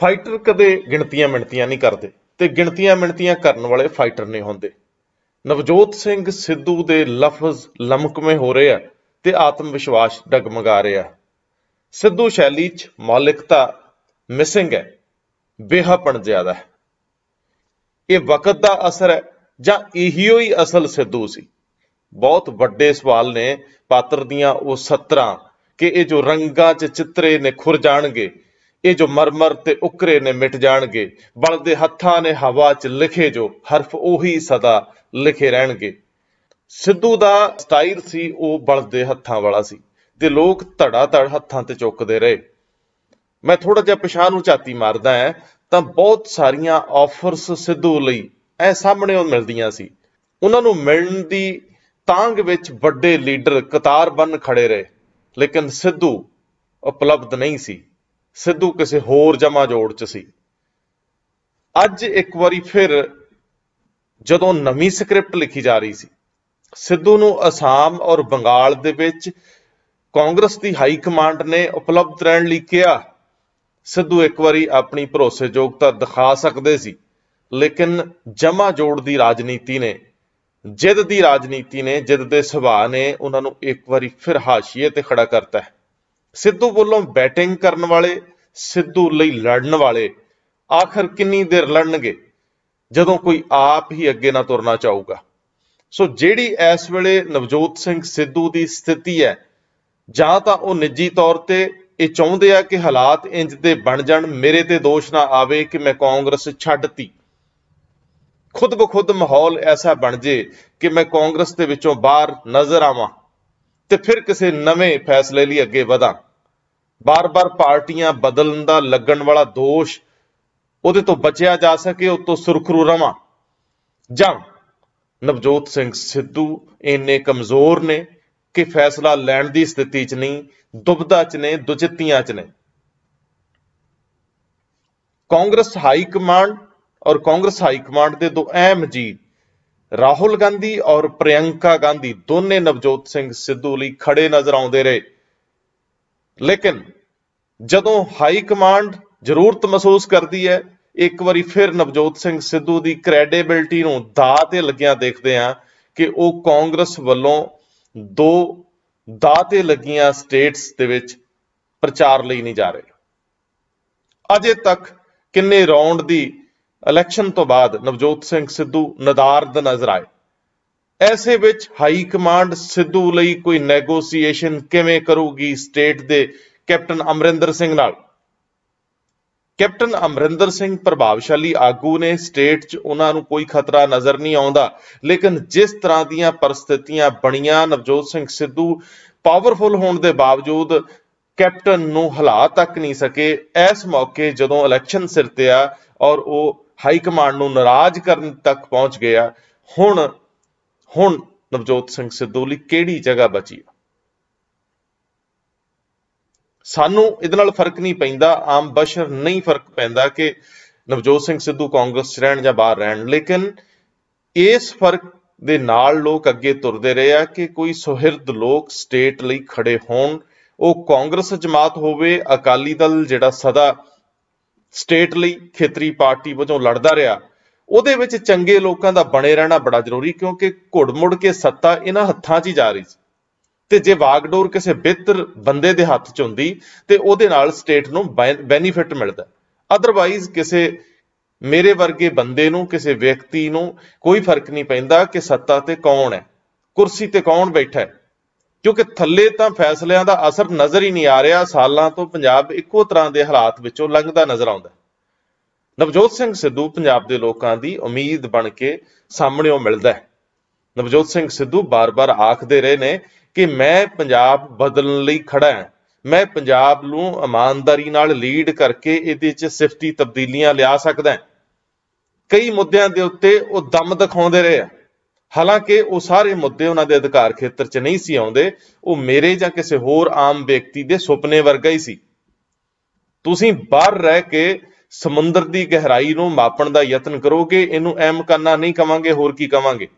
fighter ਕਦੇ ਗਿਣਤੀਆਂ ਮਿੰਟੀਆਂ ਨਹੀਂ ਕਰਦੇ ਤੇ ਗਿਣਤੀਆਂ ਮਿੰਟੀਆਂ ਕਰਨ ਵਾਲੇ ਫਾਈਟਰ ਨਹੀਂ ਹੁੰਦੇ ਨਵਜੋਤ ਸਿੰਘ ਸਿੱਧੂ ਦੇ ਲਫ਼ਜ਼ ਲਮਕਵੇਂ ਹੋ ਰਹੇ ਆ ਤੇ ਆਤਮ ਵਿਸ਼ਵਾਸ ਡਗਮਗਾ ਰਿਹਾ ਸਿੱਧੂ ਸ਼ੈਲੀ 'ਚ ਮੌਲਿਕਤਾ ਮਿਸਿੰਗ ਹੈ ਬੇਹਾਪਣ ਜ਼ਿਆਦਾ ਹੈ ਇਹ ਵਕਤ ਦਾ ਅਸਰ ਹੈ ਜਾਂ ਇਹੀਓ ਹੀ ਅਸਲ ਸਿੱਧੂ ਸੀ ਬਹੁਤ ਵੱਡੇ ਸਵਾਲ ਨੇ ਪਾਤਰ ਦੀਆਂ ਉਹ 17 ਕਿ ਇਹ ਜੋ ਰੰਗਾਂ 'ਚ ਚਿੱਤਰੇ ਨੇ ਖੁਰ ਜਾਣਗੇ ਇਹ ਜੋ ਮਰਮਰ ਤੇ ਉਕਰੇ ਨੇ ਮਿਟ ਜਾਣਗੇ ਬਲਦੇ ਹੱਥਾਂ ਨੇ ਹਵਾ 'ਚ ਲਿਖੇ ਜੋ ਹਰਫ ਉਹੀ ਸਦਾ ਲਿਖੇ ਰਹਿਣਗੇ ਸਿੱਧੂ ਦਾ ਸਟਾਈਲ ਸੀ ਉਹ ਬਲਦੇ ਹੱਥਾਂ ਵਾਲਾ ਸੀ ਤੇ ਲੋਕ ਧੜਾ ਧੜ ਹੱਥਾਂ ਤੇ ਚੁੱਕਦੇ ਰਹੇ ਮੈਂ ਥੋੜਾ ਜਿਹਾ ਪਿਛਾਂ ਨੂੰ ਝਾਤੀ ਮਾਰਦਾ ਹਾਂ ਤਾਂ ਬਹੁਤ ਸਾਰੀਆਂ ਆਫਰਸ ਸਿੱਧੂ ਲਈ ਐ ਸਾਹਮਣੇ ਉਹ ਮਿਲਦੀਆਂ ਸੀ ਉਹਨਾਂ ਨੂੰ ਮਿਲਣ ਦੀ ਤਾਂਗ ਵਿੱਚ ਵੱਡੇ ਲੀਡਰ ਕਤਾਰ ਬੰਨ ਖੜੇ ਰਹੇ ਲੇਕਿਨ ਸਿੱਧੂ ਉਪਲਬਧ ਨਹੀਂ ਸੀ ਸਿੱਧੂ ਕਿਸੇ ਹੋਰ ਜਮਾ ਜੋੜ ਚ ਸੀ ਅੱਜ ਇੱਕ ਵਾਰੀ ਫਿਰ ਜਦੋਂ ਨਵੀਂ ਸਕ੍ਰਿਪਟ ਲਿਖੀ ਜਾ ਰਹੀ ਸੀ ਸਿੱਧੂ ਨੂੰ ਅਸਾਮ ਔਰ ਬੰਗਾਲ ਦੇ ਵਿੱਚ ਕਾਂਗਰਸ ਦੀ ਹਾਈ ਕਮਾਂਡ ਨੇ ਉਪਲਬਧ ਰਹਿਣ ਲਈ ਕਿਹਾ ਸਿੱਧੂ ਇੱਕ ਵਾਰੀ ਆਪਣੀ ਭਰੋਸੇਯੋਗਤਾ ਦਿਖਾ ਸਕਦੇ ਸੀ ਲੇਕਿਨ ਜਮਾ ਜੋੜ ਦੀ ਰਾਜਨੀਤੀ ਨੇ ਜਿੱਦ ਦੀ ਰਾਜਨੀਤੀ ਨੇ ਜਿੱਦ ਦੇ ਸੁਭਾਅ ਨੇ ਉਹਨਾਂ ਨੂੰ ਇੱਕ ਵਾਰੀ ਫਿਰ ਹਾਸ਼ੀਏ ਤੇ ਖੜਾ ਕਰਤਾ ਹੈ ਸਿੱਧੂ ਵੱਲੋਂ ਬੈਟਿੰਗ ਕਰਨ ਵਾਲੇ ਸਿੱਧੂ ਲਈ ਲੜਨ ਵਾਲੇ ਆਖਰ ਕਿੰਨੀ ਦੇਰ ਲੜਨਗੇ ਜਦੋਂ ਕੋਈ ਆਪ ਹੀ ਅੱਗੇ ਨਾ ਤੁਰਨਾ ਚਾਹੂਗਾ ਸੋ ਜਿਹੜੀ ਇਸ ਵੇਲੇ ਨਵਜੋਤ ਸਿੰਘ ਸਿੱਧੂ ਦੀ ਸਥਿਤੀ ਹੈ ਜਾਂ ਤਾਂ ਉਹ ਨਿੱਜੀ ਤੌਰ ਤੇ ਇਹ ਚਾਹੁੰਦੇ ਆ ਕਿ ਹਾਲਾਤ ਇੰਜ ਦੇ ਬਣ ਜਾਣ ਮੇਰੇ ਤੇ ਦੋਸ਼ ਨਾ ਆਵੇ ਕਿ ਮੈਂ ਕਾਂਗਰਸ ਛੱਡਤੀ ਖੁਦ ਬਖੁਦ ਮਾਹੌਲ ਐਸਾ ਬਣ ਜੇ ਕਿ ਮੈਂ ਕਾਂਗਰਸ ਦੇ ਵਿੱਚੋਂ ਬਾਹਰ ਨਜ਼ਰ ਆਵਾਂ ਤੇ ਫਿਰ ਕਿਸੇ ਨਵੇਂ ਫੈਸਲੇ ਲਈ ਅੱਗੇ ਵਧਾਂ ਬਾਰ-ਬਾਰ ਪਾਰਟੀਆਂ ਬਦਲਣ ਦਾ ਲੱਗਣ ਵਾਲਾ ਦੋਸ਼ ਉਹਦੇ ਤੋਂ ਬਚਿਆ ਜਾ ਸਕੇ ਉਹ ਤੋਂ ਸੁਰਖਰੂ ਰਵਾਂ ਜਾਂ ਨਵਜੋਤ ਸਿੰਘ ਸਿੱਧੂ ਇੰਨੇ ਕਮਜ਼ੋਰ ਨੇ ਕਿ ਫੈਸਲਾ ਲੈਣ ਦੀ ਸਥਿਤੀ 'ਚ ਨਹੀਂ ਦੁਬਦਾ 'ਚ ਨੇ ਦੁਚਿੱਤੀਆਂ 'ਚ ਨੇ ਕਾਂਗਰਸ ਹਾਈ ਕਮਾਂਡ ਔਰ ਕਾਂਗਰਸ ਹਾਈ ਕਮਾਂਡ ਦੇ ਦੋ ਅਹਿਮ ਜੀ ਰਾਹੁਲ ਗਾਂਧੀ ਔਰ ਪ੍ਰਿਯੰਕਾ ਗਾਂਧੀ ਦੋਨੇ ਨਵਜੋਤ ਸਿੰਘ ਸਿੱਧੂ ਲਈ ਖੜੇ ਨਜ਼ਰ ਆਉਂਦੇ ਰਹੇ ਲੇਕਿਨ ਜਦੋਂ ਹਾਈ ਕਮਾਂਡ ਜ਼ਰੂਰਤ ਮਹਿਸੂਸ ਕਰਦੀ ਹੈ ਇੱਕ ਵਾਰੀ ਫਿਰ ਨਵਜੋਤ ਸਿੰਘ ਸਿੱਧੂ ਦੀ ਕ੍ਰੈਡੀਬਿਲਟੀ ਨੂੰ ਦਾਅ ਤੇ ਲੱਗਿਆਂ ਦੇਖਦੇ ਆ ਕਿ ਉਹ ਕਾਂਗਰਸ ਵੱਲੋਂ ਦੋ ਦਾਅ ਤੇ ਲੱਗੀਆਂ ਸਟੇਟਸ ਦੇ ਵਿੱਚ ਪ੍ਰਚਾਰ ਲਈ ਨਹੀਂ ਜਾ ਰਹੇ ਅਜੇ ਤੱਕ ਕਿੰਨੇ ਰਾਉਂਡ ਦੀ ਇਲੈਕਸ਼ਨ ਤੋਂ ਬਾਅਦ ਨਵਜੋਤ ਸਿੰਘ ਸਿੱਧੂ ਨਦਾਰਦ ਨਜ਼ਰ ਆਏ ਐਸੇ ਵਿੱਚ ਹਾਈ ਕਮਾਂਡ ਸਿੱਧੂ ਲਈ ਕੋਈ ਨੈਗੋਸੀਏਸ਼ਨ ਕਿਵੇਂ ਕਰੂਗੀ ਸਟੇਟ ਦੇ ਕੈਪਟਨ ਅਮਰਿੰਦਰ ਸਿੰਘ ਨਾਲ ਕੈਪਟਨ ਅਮਰਿੰਦਰ ਸਿੰਘ ਪ੍ਰਭਾਵਸ਼ਾਲੀ ਆਗੂ ਨੇ ਸਟੇਟ 'ਚ ਉਹਨਾਂ ਨੂੰ ਕੋਈ ਖਤਰਾ ਨਜ਼ਰ ਨਹੀਂ ਆਉਂਦਾ ਲੇਕਿਨ ਜਿਸ ਤਰ੍ਹਾਂ ਦੀਆਂ ਪਰਿਸਥਿਤੀਆਂ ਬਣੀਆਂ ਨਵਜੋਤ ਸਿੰਘ ਸਿੱਧੂ ਪਾਵਰਫੁਲ ਹੋਣ ਦੇ ਬਾਵਜੂਦ ਕੈਪਟਨ ਨੂੰ ਹਲਾ ਤੱਕ ਨਹੀਂ ਸਕੇ ਇਸ ਮੌਕੇ ਜਦੋਂ ਇਲੈਕਸ਼ਨ ਸਿਰ ਤੇ ਆ ਔਰ ਉਹ ਹਾਈ ਕਮਾਂਡ ਨੂੰ ਨਾਰਾਜ਼ ਕਰਨ ਤੱਕ ਪਹੁੰਚ ਗਿਆ ਹੁਣ ਹੁਣ ਨਵਜੋਤ ਸਿੰਘ ਸਿੱਧੂ ਲਈ ਕਿਹੜੀ ਜਗ੍ਹਾ ਬਚੀ ਸਾਨੂੰ ਇਹਦੇ ਨਾਲ ਫਰਕ ਨਹੀਂ ਪੈਂਦਾ ਆਮ ਬਸ਼ਰ ਨਹੀਂ ਫਰਕ ਪੈਂਦਾ ਕਿ ਨਵਜੋਤ ਸਿੰਘ ਸਿੱਧੂ ਕਾਂਗਰਸ 'ਚ ਰਹਿਣ ਜਾਂ ਬਾਹਰ ਰਹਿਣ ਲੇਕਿਨ ਇਸ ਫਰਕ ਦੇ ਨਾਲ ਲੋਕ ਅੱਗੇ ਤੁਰਦੇ ਰਹੇ ਆ ਕਿ ਕੋਈ ਸੁਹਿਰਦ ਲੋਕ ਸਟੇਟ ਲਈ ਖੜੇ ਹੋਣ ਉਹ ਕਾਂਗਰਸ ਜਮਾਤ ਹੋਵੇ ਅਕਾਲੀ ਦਲ ਜਿਹੜਾ ਸਦਾ ਸਟੇਟ ਲਈ ਖੇਤਰੀ ਪਾਰਟੀ ਵਜੋਂ ਲੜਦਾ ਰਿਹਾ ਉਹਦੇ ਵਿੱਚ ਚੰਗੇ ਲੋਕਾਂ ਦਾ ਬਣੇ ਰਹਿਣਾ ਬੜਾ ਜ਼ਰੂਰੀ ਕਿਉਂਕਿ ਮੁੜ ਕੇ ਸੱਤਾ ਇਹਨਾਂ ਹੱਥਾਂ 'ਚ ਹੀ ਜਾ ਰਹੀ ਸੀ ਤੇ ਜੇ ਵਾਗਡੋਰ ਕਿਸੇ ਬਿਹਤਰ ਬੰਦੇ ਦੇ ਹੱਥ 'ਚ ਹੁੰਦੀ ਤੇ ਉਹਦੇ ਨਾਲ ਸਟੇਟ ਨੂੰ ਬੈਨੀਫਿਟ ਮਿਲਦਾ ਅਦਰਵਾਈਜ਼ ਕਿਸੇ ਮੇਰੇ ਵਰਗੇ ਬੰਦੇ ਨੂੰ ਕਿਸੇ ਵਿਅਕਤੀ ਨੂੰ ਕੋਈ ਫਰਕ ਨਹੀਂ ਪੈਂਦਾ ਕਿ ਸੱਤਾ ਤੇ ਕੌਣ ਹੈ ਕੁਰਸੀ ਤੇ ਕੌਣ ਬੈਠਾ ਹੈ ਕਿਉਂਕਿ ਥੱਲੇ ਤਾਂ ਫੈਸਲਿਆਂ ਦਾ ਅਸਰ ਨਜ਼ਰ ਹੀ ਨਹੀਂ ਆ ਰਿਹਾ ਸਾਲਾਂ ਤੋਂ ਪੰਜਾਬ ਇੱਕੋ ਤਰ੍ਹਾਂ ਦੇ ਹਾਲਾਤ ਵਿੱਚੋਂ ਲੰਘਦਾ ਨਜ਼ਰ ਆਉਂਦਾ ਨਵਜੋਤ ਸਿੰਘ ਸਿੱਧੂ ਪੰਜਾਬ ਦੇ ਲੋਕਾਂ ਦੀ ਉਮੀਦ ਬਣ ਕੇ ਸਾਹਮਣੇ ਮਿਲਦਾ ਹੈ ਨਵਜੋਤ ਸਿੰਘ ਸਿੱਧੂ ਬਾਰ-ਬਾਰ ਆਖਦੇ ਰਹੇ ਨੇ ਕਿ ਮੈਂ ਪੰਜਾਬ ਬਦਲਣ ਲਈ ਖੜਾ ਹਾਂ ਮੈਂ ਪੰਜਾਬ ਨੂੰ ਇਮਾਨਦਾਰੀ ਨਾਲ ਲੀਡ ਕਰਕੇ ਇਹਦੇ 'ਚ ਸਿਫਤੀ ਤਬਦੀਲੀਆਂ ਲਿਆ ਸਕਦਾ ਹਾਂ ਕਈ ਮੁੱਦਿਆਂ ਦੇ ਉੱਤੇ ਉਹ ਦਮ ਦਿਖਾਉਂਦੇ ਰਹੇ ਆ ਹਾਲਾਂਕਿ ਉਹ ਸਾਰੇ ਮੁੱਦੇ ਉਹਨਾਂ ਦੇ ਅਧਿਕਾਰ ਖੇਤਰ 'ਚ ਨਹੀਂ ਸੀ ਆਉਂਦੇ ਉਹ ਮੇਰੇ ਜਾਂ ਕਿਸੇ ਹੋਰ ਆਮ ਵਿਅਕਤੀ ਦੇ ਸੁਪਨੇ ਵਰਗਾ ਹੀ ਸੀ ਤੁਸੀਂ ਬਾਹਰ ਰਹਿ ਕੇ ਸਮੁੰਦਰ ਦੀ ਗਹਿਰਾਈ ਨੂੰ ਮਾਪਣ ਦਾ ਯਤਨ ਕਰੋਗੇ ਇਹਨੂੰ ਐਮ ਕੰਨਾ ਨਹੀਂ ਕਵਾਂਗੇ ਹੋਰ ਕੀ ਕਵਾਂਗੇ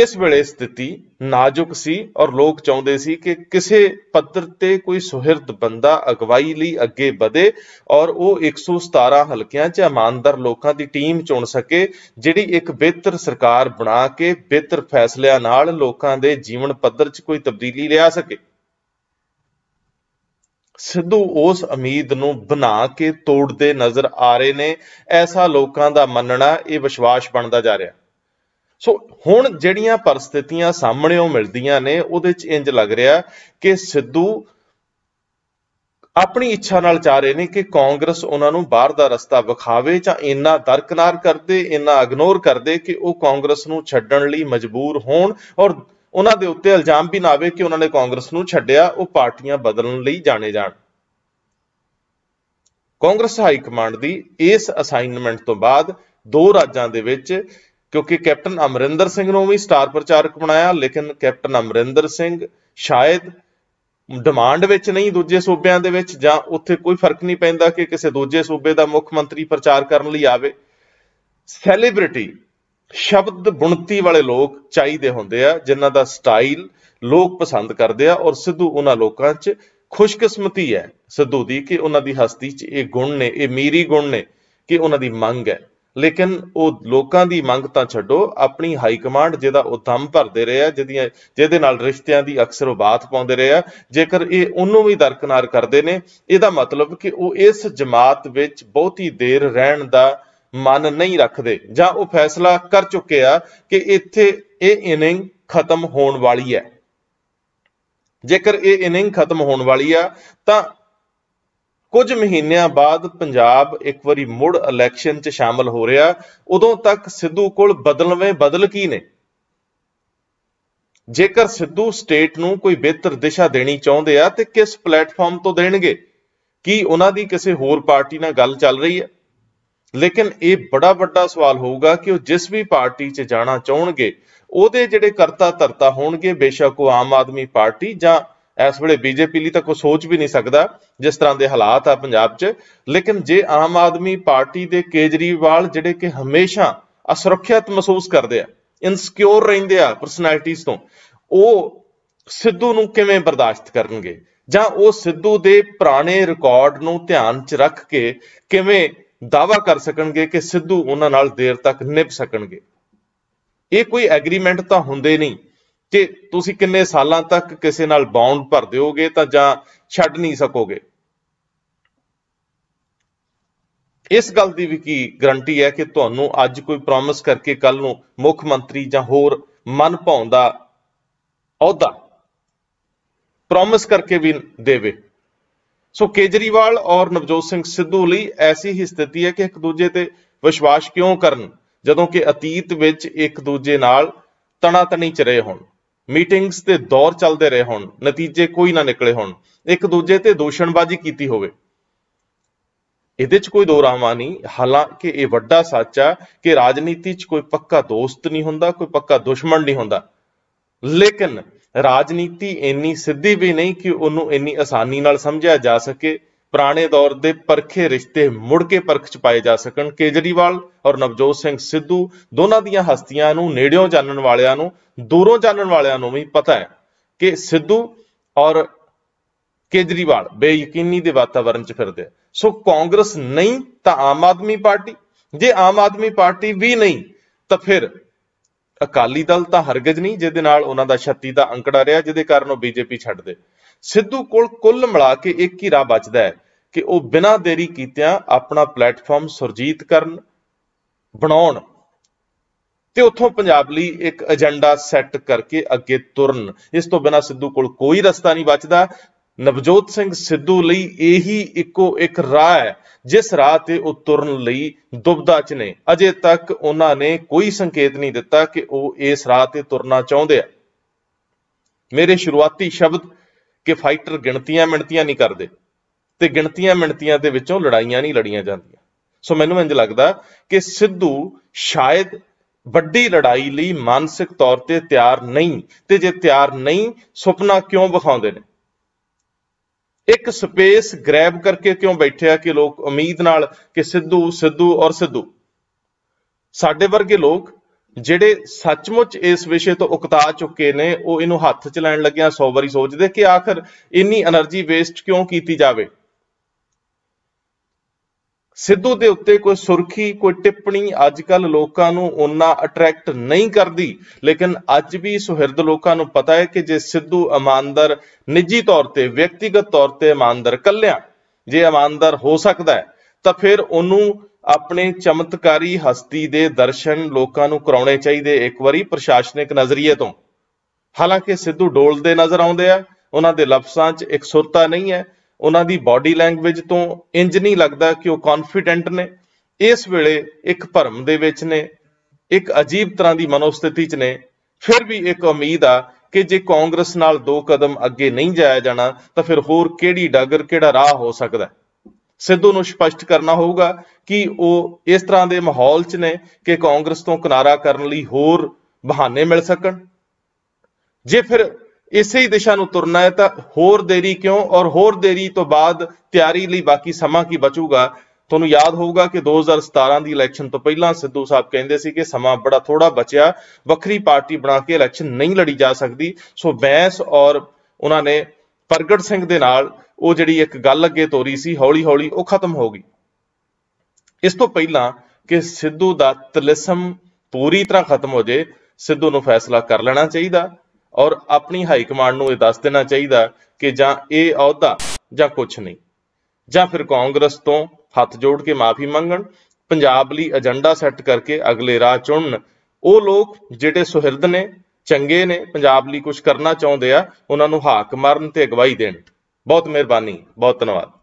ਇਸ ਵੇਲੇ ਸਥਿਤੀ ਨਾਜ਼ੁਕ ਸੀ ਔਰ ਲੋਕ ਚਾਹੁੰਦੇ ਸੀ ਕਿ ਕਿਸੇ ਪੱਧਰ ਤੇ ਕੋਈ ਸੁਹਿਰਦ ਬੰਦਾ ਅਗਵਾਈ ਲਈ ਅੱਗੇ ਵਧੇ ਔਰ ਉਹ 117 ਹਲਕਿਆਂ 'ਚ ਇਮਾਨਦਾਰ ਲੋਕਾਂ ਦੀ ਟੀਮ ਚੁਣ ਸਕੇ ਜਿਹੜੀ ਇੱਕ ਬਿਹਤਰ ਸਰਕਾਰ ਬਣਾ ਕੇ ਬਿਹਤਰ ਫੈਸਲਿਆਂ ਨਾਲ ਲੋਕਾਂ ਦੇ ਜੀਵਨ ਪੱਧਰ 'ਚ ਕੋਈ ਤਬਦੀਲੀ ਲਿਆ ਸਕੇ ਸਿੱਧੂ ਉਸ ਉਮੀਦ ਨੂੰ ਬਣਾ ਕੇ ਤੋੜਦੇ ਨਜ਼ਰ ਆ ਰਹੇ ਨੇ ਐਸਾ ਲੋਕਾਂ ਦਾ ਮੰਨਣਾ ਇਹ ਵਿਸ਼ਵਾਸ ਬਣਦਾ ਜਾ ਰਿਹਾ ਸੋ ਹੁਣ ਜਿਹੜੀਆਂ ਪਰਿਸਥਿਤੀਆਂ ਸਾਹਮਣੇ ਉਹ ਮਿਲਦੀਆਂ ਨੇ ਉਹਦੇ 'ਚ ਇੰਜ ਲੱਗ ਰਿਹਾ ਕਿ ਸਿੱਧੂ ਆਪਣੀ ਇੱਛਾ ਨਾਲ ਚਾ ਰਹੇ ਨੇ ਕਿ ਕਾਂਗਰਸ ਉਹਨਾਂ ਨੂੰ ਬਾਹਰ ਦਾ ਰਸਤਾ ਵਿਖਾਵੇ ਜਾਂ ਇੰਨਾ ਦਰਕਨਾਰ ਕਰਦੇ ਇੰਨਾ ਇਗਨੋਰ ਕਰਦੇ ਕਿ ਉਹ ਕਾਂਗਰਸ ਨੂੰ ਛੱਡਣ ਲਈ ਮਜਬੂਰ ਹੋਣ ਔਰ ਉਹਨਾਂ ਦੇ ਉੱਤੇ ਇਲਜ਼ਾਮ ਵੀ ਨਾ ਆਵੇ ਕਿ ਉਹਨਾਂ ਨੇ ਕਾਂਗਰਸ ਨੂੰ ਛੱਡਿਆ ਉਹ ਪਾਰਟੀਆਂ ਬਦਲਣ ਲਈ ਜਾਣੇ ਜਾਣ ਕਾਂਗਰਸ ਹਾਈ ਕਮਾਂਡ ਦੀ ਇਸ ਅਸਾਈਨਮੈਂਟ ਤੋਂ ਬਾਅਦ ਦੋ ਰਾਜਾਂ ਦੇ ਵਿੱਚ ਕਿਉਂਕਿ ਕੈਪਟਨ ਅਮਰਿੰਦਰ ਸਿੰਘ ਨੂੰ ਵੀ ਸਟਾਰ ਪ੍ਰਚਾਰਕ ਬਣਾਇਆ ਲੇਕਿਨ ਕੈਪਟਨ ਅਮਰਿੰਦਰ ਸਿੰਘ ਸ਼ਾਇਦ ਡਿਮਾਂਡ ਵਿੱਚ ਨਹੀਂ ਦੂਜੇ ਸੂਬਿਆਂ ਦੇ ਵਿੱਚ ਜਾਂ ਉੱਥੇ ਕੋਈ ਫਰਕ ਨਹੀਂ ਪੈਂਦਾ ਕਿ ਕਿਸੇ ਦੂਜੇ ਸੂਬੇ ਦਾ ਮੁੱਖ ਮੰਤਰੀ ਪ੍ਰਚਾਰ ਕਰਨ ਲਈ ਆਵੇ ਸੈਲੀਬ੍ਰਿਟੀ ਸ਼ਬਦ ਬੁਣਤੀ ਵਾਲੇ ਲੋਕ ਚਾਹੀਦੇ ਹੁੰਦੇ ਆ ਜਿਨ੍ਹਾਂ ਦਾ ਸਟਾਈਲ ਲੋਕ ਪਸੰਦ ਕਰਦੇ ਆ ਔਰ ਸਿੱਧੂ ਉਹਨਾਂ ਲੋਕਾਂ 'ਚ ਖੁਸ਼ਕਿਸਮਤੀ ਹੈ ਸਿੱਧੂ ਦੀ ਕਿ ਉਹਨਾਂ ਦੀ ਹਸਤੀ 'ਚ ਇਹ ਗੁਣ ਨੇ ਇਹ ਮੀਰੀ ਗੁਣ ਨੇ ਕਿ ਉਹਨਾਂ ਦੀ ਮੰਗ ਹੈ ਲੇਕਿਨ ਉਹ ਲੋਕਾਂ ਦੀ ਮੰਗ ਤਾਂ ਛੱਡੋ ਆਪਣੀ ਹਾਈ ਕਮਾਂਡ ਜਿਹਦਾ ਉਹ ਦਮ ਭਰਦੇ ਰਹੇ ਆ ਜਿਹਦੀਆਂ ਜਿਹਦੇ ਨਾਲ ਰਿਸ਼ਤਿਆਂ ਦੀ ਅਕਸਰ ਉਹ ਬਾਤ ਪਾਉਂਦੇ ਰਹੇ ਆ ਜੇਕਰ ਇਹ ਉਹਨੂੰ ਵੀ ਦਰਕਨਾਰ ਕਰਦੇ ਨੇ ਇਹਦਾ ਮਤਲਬ ਕਿ ਉਹ ਇਸ ਜਮਾਤ ਵਿੱਚ ਬਹੁਤੀ ਦੇਰ ਰਹਿਣ ਦਾ ਮਨ ਨਹੀਂ ਰੱਖਦੇ ਜਾਂ ਉਹ ਫੈਸਲਾ ਕਰ ਚੁੱਕੇ ਆ ਕਿ ਇੱਥੇ ਇਹ ਇਨਿੰਗ ਖਤਮ ਹੋਣ ਵਾਲੀ ਹੈ ਜੇਕਰ ਇਹ ਇਨਿੰਗ ਖਤਮ ਹੋਣ ਵਾਲੀ ਆ ਤਾਂ ਕੁਝ ਮਹੀਨਿਆਂ ਬਾਅਦ ਪੰਜਾਬ ਇੱਕ ਵਾਰੀ ਮੁੜ ਇਲੈਕਸ਼ਨ 'ਚ ਸ਼ਾਮਲ ਹੋ ਰਿਹਾ ਉਦੋਂ ਤੱਕ ਸਿੱਧੂ ਕੋਲ ਬਦਲਵੇਂ ਬਦਲ ਕੀ ਨੇ ਜੇਕਰ ਸਿੱਧੂ ਸਟੇਟ ਨੂੰ ਕੋਈ ਬਿਹਤਰ ਦਿਸ਼ਾ ਦੇਣੀ ਚਾਹੁੰਦੇ ਆ ਤੇ ਕਿਸ ਪਲੇਟਫਾਰਮ ਤੋਂ ਦੇਣਗੇ ਕੀ ਉਹਨਾਂ ਦੀ ਕਿਸੇ ਹੋਰ ਪਾਰਟੀ ਨਾਲ ਗੱਲ ਚੱਲ ਰਹੀ ਹੈ ਲੇਕਿਨ ਇਹ ਬੜਾ ਵੱਡਾ ਸਵਾਲ ਹੋਊਗਾ ਕਿ ਉਹ ਜਿਸ ਵੀ ਪਾਰਟੀ 'ਚ ਜਾਣਾ ਚਾਹਣਗੇ ਉਹਦੇ ਜਿਹੜੇ ਕਰਤਾ ਧਰਤਾ ਹੋਣਗੇ ਬੇਸ਼ੱਕ ਉਹ ਆਮ ਆਦਮੀ ਪਾਰਟੀ ਜਾਂ ਇਸ ਵੇਲੇ ਬੀਜੇਪੀ ਲਈ ਤਾਂ ਕੋਈ ਸੋਚ ਵੀ ਨਹੀਂ ਸਕਦਾ ਜਿਸ ਤਰ੍ਹਾਂ ਦੇ ਹਾਲਾਤ ਆ ਪੰਜਾਬ 'ਚ ਲੇਕਿਨ ਜੇ ਆਮ ਆਦਮੀ ਪਾਰਟੀ ਦੇ ਕੇਜਰੀਵਾਲ ਜਿਹੜੇ ਕਿ ਹਮੇਸ਼ਾ ਅਸੁਰੱਖਿਅਤ ਮਹਿਸੂਸ ਕਰਦੇ ਆ ਇਨਸਿਕਿਉਰ ਰਹਿੰਦੇ ਆ ਪਰਸਨੈਲਿਟੀਆਂ ਤੋਂ ਉਹ ਸਿੱਧੂ ਨੂੰ ਕਿਵੇਂ ਬਰਦਾਸ਼ਤ ਕਰਨਗੇ ਜਾਂ ਉਹ ਸਿੱਧੂ ਦੇ ਪੁਰਾਣੇ ਰਿਕਾਰਡ ਨੂੰ ਧਿਆਨ 'ਚ ਰੱਖ ਕੇ ਕਿਵੇਂ ਦਾਵਾ ਕਰ ਸਕਣਗੇ ਕਿ ਸਿੱਧੂ ਉਹਨਾਂ ਨਾਲ ਦੇਰ ਤੱਕ ਨਿਭ ਸਕਣਗੇ ਇਹ ਕੋਈ ਐਗਰੀਮੈਂਟ ਤਾਂ ਹੁੰਦੇ ਨਹੀਂ ਕਿ ਤੁਸੀਂ ਕਿੰਨੇ ਸਾਲਾਂ ਤੱਕ ਕਿਸੇ ਨਾਲ ਬਾਉਂਡ ਭਰ ਦਿਓਗੇ ਤਾਂ ਜਾਂ ਛੱਡ ਨਹੀਂ ਸਕੋਗੇ ਇਸ ਗੱਲ ਦੀ ਵੀ ਕੀ ਗਰੰਟੀ ਹੈ ਕਿ ਤੁਹਾਨੂੰ ਅੱਜ ਕੋਈ ਪ੍ਰੋਮਿਸ ਕਰਕੇ ਕੱਲ ਨੂੰ ਮੁੱਖ ਮੰਤਰੀ ਜਾਂ ਹੋਰ ਮਨ ਭਾਉਂਦਾ ਅਹੁਦਾ ਪ੍ਰੋਮਿਸ ਕਰਕੇ ਵੀ ਦੇਵੇ ਸੋ ਕੇਜਰੀਵਾਲ ਔਰ ਨਵਜੋਤ ਸਿੰਘ ਸਿੱਧੂ ਲਈ ਐਸੀ ਹੀ ਸਥਿਤੀ ਹੈ ਕਿ ਇੱਕ ਦੂਜੇ ਤੇ ਵਿਸ਼ਵਾਸ ਕਿਉਂ ਕਰਨ ਜਦੋਂ ਕਿ ਅਤੀਤ ਵਿੱਚ ਇੱਕ ਦੂਜੇ ਨਾਲ ਤਣਾਤਣੀ ਚ ਰਹੇ ਹੋਣ ਮੀਟਿੰਗਸ ਤੇ ਦੌਰ ਚੱਲਦੇ ਰਹੇ ਹੋਣ ਨਤੀਜੇ ਕੋਈ ਨਾ ਨਿਕਲੇ ਹੋਣ ਇੱਕ ਦੂਜੇ ਤੇ ਦੋਸ਼ਣਬਾਜ਼ੀ ਕੀਤੀ ਹੋਵੇ ਇਹਦੇ 'ਚ ਕੋਈ ਦੋ ਰਾਹਾਂ ਨਹੀਂ ਹਾਲਾਂਕਿ ਇਹ ਵੱਡਾ ਸੱਚ ਆ ਕਿ ਰਾਜਨੀਤੀ 'ਚ ਕੋਈ ਪੱਕਾ ਦੋਸਤ ਨਹੀਂ ਹੁੰਦਾ ਕੋਈ ਪੱਕਾ ਦੁਸ਼ਮਣ ਨਹੀਂ ਹੁੰਦਾ ਲੇਕਿਨ ਰਾਜਨੀਤੀ ਇੰਨੀ ਸਿੱਧੀ ਵੀ ਨਹੀਂ ਕਿ ਉਹਨੂੰ ਇੰਨੀ ਆਸਾਨੀ ਨਾਲ ਸਮਝਿਆ ਜਾ ਸਕੇ ਪੁਰਾਣੇ ਦੌਰ ਦੇ ਪਰਖੇ ਰਿਸ਼ਤੇ ਮੁੜ ਕੇ ਪਰਖ ਚ ਪਾਏ ਜਾ ਸਕਣ ਕੇਜਰੀਵਾਲ ਔਰ ਨਵਜੋਤ ਸਿੰਘ ਸਿੱਧੂ ਦੋਨਾਂ ਦੀਆਂ ਹਸਤੀਆਂ ਨੂੰ ਨੇੜਿਓਂ ਜਾਣਨ ਵਾਲਿਆਂ ਨੂੰ ਦੂਰੋਂ ਜਾਣਨ ਵਾਲਿਆਂ ਨੂੰ ਵੀ ਪਤਾ ਹੈ ਕਿ ਸਿੱਧੂ ਔਰ ਕੇਜਰੀਵਾਲ ਬੇਯਕੀਨੀ ਦੇ ਵਾਤਾਵਰਣ 'ਚ ਫਿਰਦੇ ਸੋ ਕਾਂਗਰਸ ਨਹੀਂ ਤਾਂ ਆਮ ਆਦਮੀ ਪਾਰਟੀ ਜੇ ਆਮ ਆਦਮੀ ਪਾਰਟੀ ਵੀ ਨਹੀਂ ਤਾਂ ਫਿਰ ਅਕਾਲੀ ਦਲ ਤਾਂ ਹਰਗਜ ਨਹੀਂ ਜਿਹਦੇ ਨਾਲ ਉਹਨਾਂ ਦਾ 36 ਦਾ ਅੰਕੜਾ ਰਿਹਾ ਜਿਹਦੇ ਕਾਰਨ ਉਹ ਬੀਜੇਪੀ ਛੱਡ ਦੇ ਸਿੱਧੂ ਕੋਲ ਕੁੱਲ ਮਿਲਾ ਕੇ ਇੱਕ ਹੀ ਰਾਹ ਬਚਦਾ ਹੈ ਕਿ ਉਹ ਬਿਨਾਂ ਦੇਰੀ ਕੀਤਿਆਂ ਆਪਣਾ ਪਲੇਟਫਾਰਮ ਸੁਰਜੀਤ ਕਰਨ ਬਣਾਉਣ ਤੇ ਉੱਥੋਂ ਪੰਜਾਬ ਲਈ ਇੱਕ ਏਜੰਡਾ ਸੈੱਟ ਕਰਕੇ ਅੱਗੇ ਤੁਰਨ ਇਸ ਤੋਂ ਬਿਨਾਂ ਸਿੱਧੂ ਕੋਲ ਕੋਈ ਰਸਤਾ ਨਹੀਂ ਬਚਦਾ ਨਵਜੋਤ ਸਿੰਘ ਸਿੱਧੂ ਲਈ ਇਹੀ ਇੱਕੋ ਇੱਕ ਰਾਹ ਹੈ ਜਿਸ ਰਾਹ ਤੇ ਉਹ ਤੁਰਨ ਲਈ ਦੁਬਦਾ ਚ ਨੇ ਅਜੇ ਤੱਕ ਉਹਨਾਂ ਨੇ ਕੋਈ ਸੰਕੇਤ ਨਹੀਂ ਦਿੱਤਾ ਕਿ ਉਹ ਇਸ ਰਾਹ ਤੇ ਤੁਰਨਾ ਚਾਹੁੰਦੇ ਆ ਮੇਰੇ ਸ਼ੁਰੂਆਤੀ ਸ਼ਬਦ ਕਿ ਫਾਈਟਰ ਗਿਣਤੀਆਂ ਮਿੰਟੀਆਂ ਨਹੀਂ ਕਰਦੇ ਤੇ ਗਿਣਤੀਆਂ ਮਿੰਟੀਆਂ ਦੇ ਵਿੱਚੋਂ ਲੜਾਈਆਂ ਨਹੀਂ ਲੜੀਆਂ ਜਾਂਦੀਆਂ ਸੋ ਮੈਨੂੰ ਇੰਜ ਲੱਗਦਾ ਕਿ ਸਿੱਧੂ ਸ਼ਾਇਦ ਵੱਡੀ ਲੜਾਈ ਲਈ ਮਾਨਸਿਕ ਤੌਰ ਤੇ ਤਿਆਰ ਨਹੀਂ ਤੇ ਜੇ ਤਿਆਰ ਨਹੀਂ ਸੁਪਨਾ ਕਿਉਂ ਵਿਖਾਉਂਦੇ ਨੇ ਇੱਕ ਸਪੇਸ ਗ੍ਰੈਬ ਕਰਕੇ ਕਿਉਂ ਬੈਠੇ ਆ ਕਿ ਲੋਕ ਉਮੀਦ ਨਾਲ ਕਿ ਸਿੱਧੂ ਸਿੱਧੂ ਔਰ ਸਿੱਧੂ ਸਾਡੇ ਵਰਗੇ ਲੋਕ ਜਿਹੜੇ ਸੱਚਮੁੱਚ ਇਸ ਵਿਸ਼ੇ ਤੋਂ ਉਕਤਾ ਚੁੱਕੇ ਨੇ ਉਹ ਇਹਨੂੰ ਹੱਥ ਚ ਲੈਣ ਲੱਗਿਆਂ 100 ਵਾਰੀ ਸੋਚਦੇ ਕਿ ਆਖਰ ਇੰਨੀ એનર્ਜੀ ਵੇਸਟ ਕਿਉਂ ਕੀਤੀ ਜਾਵੇ ਸਿੱਧੂ ਦੇ ਉੱਤੇ ਕੋਈ ਸੁਰਖੀ ਕੋਈ ਟਿੱਪਣੀ ਅੱਜ ਕੱਲ ਲੋਕਾਂ ਨੂੰ ਉਨਾ ਅਟਰੈਕਟ ਨਹੀਂ ਕਰਦੀ ਲੇਕਿਨ ਅੱਜ ਵੀ ਸੁਹਿਰਦ ਲੋਕਾਂ ਨੂੰ ਪਤਾ ਹੈ ਕਿ ਜੇ ਸਿੱਧੂ ਇਮਾਨਦਾਰ ਨਿੱਜੀ ਤੌਰ ਤੇ ਵਿਅਕਤੀਗਤ ਤੌਰ ਤੇ ਇਮਾਨਦਾਰ ਕੱਲਿਆ ਜੇ ਇਮਾਨਦਾਰ ਹੋ ਸਕਦਾ ਹੈ ਤਾਂ ਫਿਰ ਉਹਨੂੰ ਆਪਣੇ ਚਮਤਕਾਰੀ ਹਸਤੀ ਦੇ ਦਰਸ਼ਨ ਲੋਕਾਂ ਨੂੰ ਕਰਾਉਣੇ ਚਾਹੀਦੇ ਇੱਕ ਵਾਰੀ ਪ੍ਰਸ਼ਾਸਨਿਕ ਨਜ਼ਰੀਏ ਤੋਂ ਹਾਲਾਂਕਿ ਸਿੱਧੂ ਡੋਲਦੇ ਨਜ਼ਰ ਆਉਂਦੇ ਆ ਉਹਨਾਂ ਦੇ ਲਫ਼ਜ਼ਾਂ 'ਚ ਇੱਕ ਸੁਰਤਾ ਨਹੀਂ ਹੈ ਉਹਨਾਂ ਦੀ ਬਾਡੀ ਲੈਂਗੁਏਜ ਤੋਂ ਇੰਜ ਨਹੀਂ ਲੱਗਦਾ ਕਿ ਉਹ ਕੌਨਫੀਡੈਂਟ ਨੇ ਇਸ ਵੇਲੇ ਇੱਕ ਭਰਮ ਦੇ ਵਿੱਚ ਨੇ ਇੱਕ ਅਜੀਬ ਤਰ੍ਹਾਂ ਦੀ ਮਨੋਸਥਿਤੀ 'ਚ ਨੇ ਫਿਰ ਵੀ ਇੱਕ ਉਮੀਦ ਆ ਕਿ ਜੇ ਕਾਂਗਰਸ ਨਾਲ ਦੋ ਕਦਮ ਅੱਗੇ ਨਹੀਂ ਜਾਇਆ ਜਾਣਾ ਤਾਂ ਫਿਰ ਹੋਰ ਕਿਹੜੀ ਡਾਗਰ ਕਿਹੜਾ ਰਾਹ ਹੋ ਸਕਦਾ ਸਿੱਧੂ ਨੂੰ ਸਪਸ਼ਟ ਕਰਨਾ ਹੋਊਗਾ ਕਿ ਉਹ ਇਸ ਤਰ੍ਹਾਂ ਦੇ ਮਾਹੌਲ 'ਚ ਨੇ ਕਿ ਕਾਂਗਰਸ ਤੋਂ ਕਿਨਾਰਾ ਕਰਨ ਲਈ ਹੋਰ ਬਹਾਨੇ ਮਿਲ ਸਕਣ ਜੇ ਫਿਰ ਇਸੇ ਹੀ ਦਿਸ਼ਾ ਨੂੰ ਤੁਰਨਾ ਹੈ ਤਾਂ ਹੋਰ ਦੇਰੀ ਕਿਉਂ ਔਰ ਹੋਰ ਦੇਰੀ ਤੋਂ ਬਾਅਦ ਤਿਆਰੀ ਲਈ ਬਾਕੀ ਸਮਾਂ ਕੀ ਬਚੂਗਾ ਤੁਹਾਨੂੰ ਯਾਦ ਹੋਊਗਾ ਕਿ 2017 ਦੀ ਇਲੈਕਸ਼ਨ ਤੋਂ ਪਹਿਲਾਂ ਸਿੱਧੂ ਸਾਹਿਬ ਕਹਿੰਦੇ ਸੀ ਕਿ ਸਮਾਂ ਬੜਾ ਥੋੜਾ ਬਚਿਆ ਵੱਖਰੀ ਪਾਰਟੀ ਬਣਾ ਕੇ ਇਲੈਕਸ਼ਨ ਨਹੀਂ ਲੜੀ ਜਾ ਸਕਦੀ ਸੋ ਬੈਂਸ ਔਰ ਉਹਨਾਂ ਨੇ ਪ੍ਰਗਟ ਸਿੰਘ ਦੇ ਨਾਲ ਉਹ ਜਿਹੜੀ ਇੱਕ ਗੱਲ ਅੱਗੇ ਤੋਰੀ ਸੀ ਹੌਲੀ-ਹੌਲੀ ਉਹ ਖਤਮ ਹੋ ਗਈ ਇਸ ਤੋਂ ਪਹਿਲਾਂ ਕਿ ਸਿੱਧੂ ਦਾ ਤਲਿਸਮ ਪੂਰੀ ਤਰ੍ਹਾਂ ਖਤਮ ਹੋ ਜੇ ਸਿੱਧੂ ਨੂੰ ਫੈਸਲਾ ਕਰ ਲੈਣਾ ਚਾਹੀਦਾ ਔਰ ਆਪਣੀ ਹਾਈ ਕਮਾਂਡ ਨੂੰ ਇਹ ਦੱਸ ਦੇਣਾ ਚਾਹੀਦਾ ਕਿ ਜਾਂ ਇਹ ਅਹੁਦਾ ਜਾਂ ਕੁਝ ਨਹੀਂ ਜਾਂ ਫਿਰ ਕਾਂਗਰਸ ਤੋਂ ਹੱਥ ਜੋੜ ਕੇ ਮਾਫੀ ਮੰਗਣ ਪੰਜਾਬ ਲਈ ਏਜੰਡਾ ਸੈੱਟ ਕਰਕੇ ਅਗਲੇ ਰਾਹ ਚੁਣਨ ਉਹ ਲੋਕ ਜਿਹੜੇ ਸੁਹਿਰਦ ਨੇ ਚੰਗੇ ਨੇ ਪੰਜਾਬ ਲਈ ਕੁਝ ਕਰਨਾ ਚਾਹੁੰਦੇ ਆ ਉਹਨਾਂ ਨੂੰ ਹਾਕ ਮਾਰਨ ਤੇ ਅਗਵਾਈ ਦੇਣ ਬਹੁਤ ਮਿਹਰਬਾਨੀ ਬਹੁਤ ਧੰਨਵਾਦ